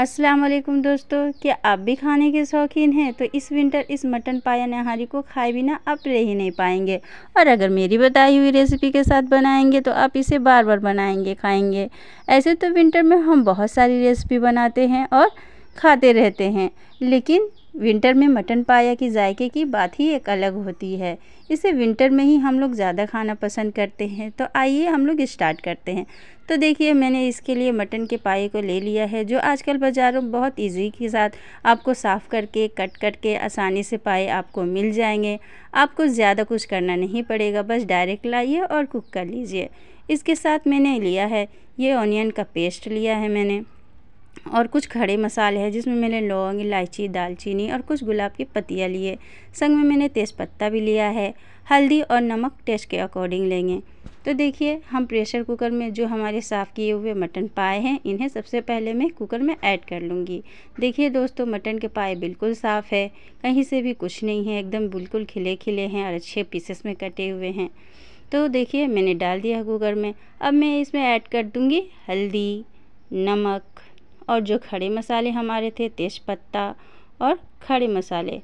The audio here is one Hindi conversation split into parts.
अस्सलाम वालेकुम दोस्तों क्या आप भी खाने के शौकीन हैं तो इस विंटर इस मटन पाया नहारी को खाए बिना आप रह ही नहीं पाएंगे और अगर मेरी बताई हुई रेसिपी के साथ बनाएंगे तो आप इसे बार बार बनाएंगे खाएंगे ऐसे तो विंटर में हम बहुत सारी रेसिपी बनाते हैं और खाते रहते हैं लेकिन विंटर में मटन पाया की जायके की बात ही एक अलग होती है इसे विंटर में ही हम लोग ज़्यादा खाना पसंद करते हैं तो आइए हम लोग स्टार्ट करते हैं तो देखिए मैंने इसके लिए मटन के पाए को ले लिया है जो आजकल बाज़ारों में बहुत इजी के साथ आपको साफ़ करके कट करके आसानी से पाए आपको मिल जाएंगे आपको ज़्यादा कुछ करना नहीं पड़ेगा बस डायरेक्ट लाइए और कुक कर लीजिए इसके साथ मैंने लिया है ये ऑनियन का पेस्ट लिया है मैंने और कुछ खड़े मसाले हैं जिसमें मैंने लौंग इलायची दालचीनी और कुछ गुलाब की पत्तियाँ लिए संग में मैंने तेज़पत्ता भी लिया है हल्दी और नमक टेस्ट के अकॉर्डिंग लेंगे तो देखिए हम प्रेशर कुकर में जो हमारे साफ़ किए हुए मटन पाए हैं इन्हें सबसे पहले मैं कुकर में ऐड कर लूँगी देखिए दोस्तों मटन के पाए बिल्कुल साफ़ है कहीं से भी कुछ नहीं है एकदम बिल्कुल खिले खिले हैं और अच्छे पीसेस में कटे हुए हैं तो देखिए मैंने डाल दिया कुकर में अब मैं इसमें ऐड कर दूँगी हल्दी नमक और जो खड़े मसाले हमारे थे तेज़पत्ता और खड़े मसाले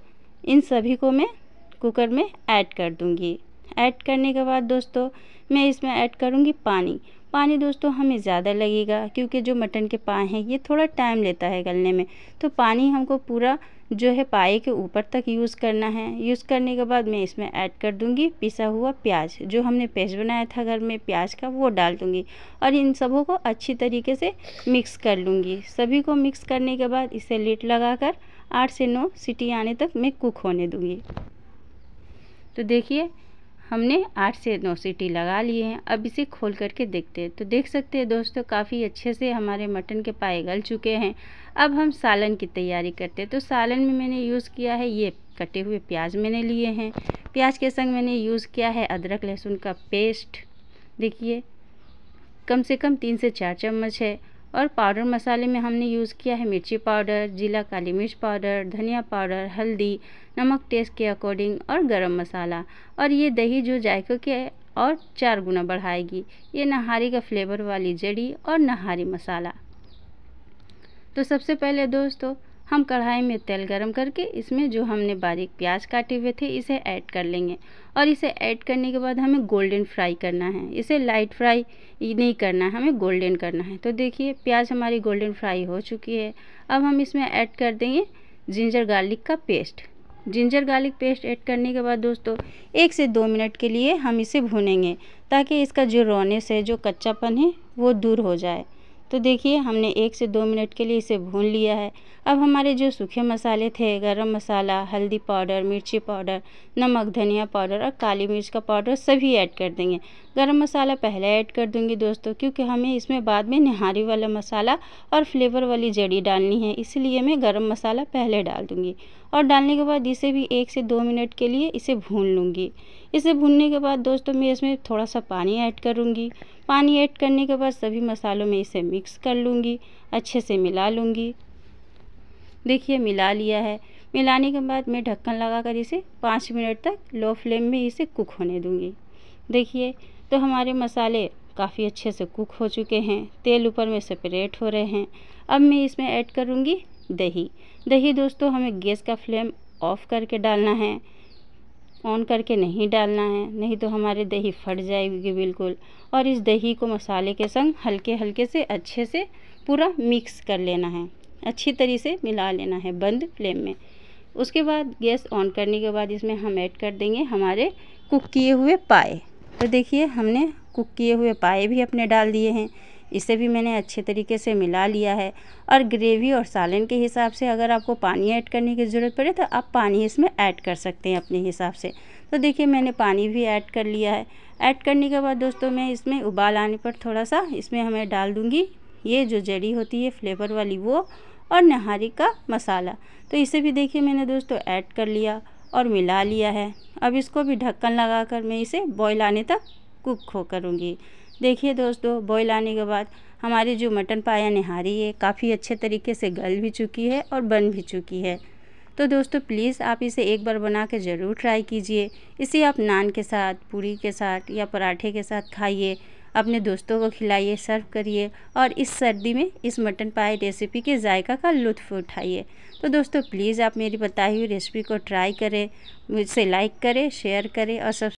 इन सभी को मैं कुकर में ऐड कर दूँगी ऐड करने के बाद दोस्तों मैं इसमें ऐड करूँगी पानी पानी दोस्तों हमें ज़्यादा लगेगा क्योंकि जो मटन के पाए हैं ये थोड़ा टाइम लेता है गलने में तो पानी हमको पूरा जो है पाए के ऊपर तक यूज़ करना है यूज़ करने के बाद मैं इसमें ऐड कर दूंगी पिसा हुआ प्याज जो हमने पेस्ट बनाया था घर में प्याज का वो डाल दूंगी और इन सबों को अच्छी तरीके से मिक्स कर लूँगी सभी को मिक्स करने के बाद इसे लगा कर आठ से नौ सीटी आने तक मैं कुक होने दूँगी तो देखिए हमने आठ से नौ सीटी लगा लिए हैं अब इसे खोल करके देखते हैं तो देख सकते हैं दोस्तों काफ़ी अच्छे से हमारे मटन के पाए गल चुके हैं अब हम सालन की तैयारी करते हैं तो सालन में मैंने यूज़ किया है ये कटे हुए प्याज मैंने लिए हैं प्याज के संग मैंने यूज़ किया है अदरक लहसुन का पेस्ट देखिए कम से कम तीन से चार चम्मच है और पाउडर मसाले में हमने यूज़ किया है मिर्ची पाउडर जीला काली मिर्च पाउडर धनिया पाउडर हल्दी नमक टेस्ट के अकॉर्डिंग और गरम मसाला और ये दही जो जायकों के और चार गुना बढ़ाएगी ये नहारी का फ्लेवर वाली जड़ी और नहारी मसाला तो सबसे पहले दोस्तों हम कढ़ाई में तेल गरम करके इसमें जो हमने बारीक प्याज काटे हुए थे इसे ऐड कर लेंगे और इसे ऐड करने के बाद हमें गोल्डन फ्राई करना है इसे लाइट फ्राई नहीं करना है हमें गोल्डन करना है तो देखिए प्याज हमारी गोल्डन फ्राई हो चुकी है अब हम इसमें ऐड कर देंगे जिंजर गार्लिक का paste ginger garlic paste add करने के बाद दोस्तों एक से दो मिनट के लिए हम इसे भूनेंगे ताकि इसका जो रोनेस है जो कच्चापन है वो दूर हो जाए तो देखिए हमने एक से दो मिनट के लिए इसे भून लिया है अब हमारे जो सूखे मसाले थे गरम मसाला हल्दी पाउडर मिर्ची पाउडर नमक धनिया पाउडर और काली मिर्च का पाउडर सभी ऐड कर देंगे गरम मसाला पहले ऐड कर दूंगी दोस्तों क्योंकि हमें इसमें बाद में निहारी वाला मसाला और फ्लेवर वाली जड़ी डालनी है इसलिए मैं गरम मसाला पहले डाल दूंगी और डालने के बाद इसे भी एक से दो मिनट के लिए इसे भून लूँगी इसे भूनने के बाद दोस्तों मैं इसमें थोड़ा सा पानी ऐड करूँगी पानी ऐड करने के बाद सभी मसालों में इसे मिक्स कर लूँगी अच्छे से मिला लूँगी देखिए मिला लिया है मिलाने के बाद मैं ढक्कन लगाकर इसे पाँच मिनट तक लो फ्लेम में इसे कुक होने दूँगी देखिए तो हमारे मसाले काफ़ी अच्छे से कुक हो चुके हैं तेल ऊपर में सेपरेट हो रहे हैं अब मैं इसमें ऐड करूँगी दही दही दोस्तों हमें गैस का फ्लेम ऑफ़ करके डालना है ऑन करके नहीं डालना है नहीं तो हमारे दही फट जाएगी बिल्कुल और इस दही को मसाले के संग हल्के हल्के से अच्छे से पूरा मिक्स कर लेना है अच्छी तरह से मिला लेना है बंद फ्लेम में उसके बाद गैस ऑन करने के बाद इसमें हम ऐड कर देंगे हमारे कुक किए हुए पाए तो देखिए हमने कुक किए हुए पाए भी अपने डाल दिए हैं इसे भी मैंने अच्छे तरीके से मिला लिया है और ग्रेवी और सालन के हिसाब से अगर आपको पानी ऐड करने की ज़रूरत पड़े तो आप पानी इसमें ऐड कर सकते हैं अपने हिसाब से तो देखिए मैंने पानी भी ऐड कर लिया है ऐड करने के बाद दोस्तों मैं इसमें उबाल आने पर थोड़ा सा इसमें हमें डाल दूँगी ये जो जड़ी होती है फ्लेवर वाली वो और नहारी का मसाला तो इसे भी देखिए मैंने दोस्तों ऐड कर लिया और मिला लिया है अब इसको भी ढक्कन लगाकर मैं इसे बॉईल आने तक कुक हो करूँगी देखिए दोस्तों बॉईल आने के बाद हमारी जो मटन पाया निहारी है काफ़ी अच्छे तरीके से गल भी चुकी है और बन भी चुकी है तो दोस्तों प्लीज़ आप इसे एक बार बना के ज़रूर ट्राई कीजिए इसे आप नान के साथ पूरी के साथ या पराठे के साथ खाइए अपने दोस्तों को खिलाइए सर्व करिए और इस सर्दी में इस मटन पाई रेसिपी के जायका का लुत्फ़ उठाइए तो दोस्तों प्लीज़ आप मेरी बताई हुई रेसिपी को ट्राई करें मुझसे लाइक करें शेयर करें और सब